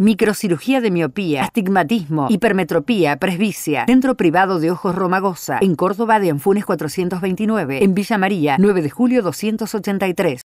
microcirugía de miopía, astigmatismo, hipermetropía, presbicia, centro privado de ojos Romagosa, en Córdoba de Anfunes 429, en Villa María, 9 de julio 283.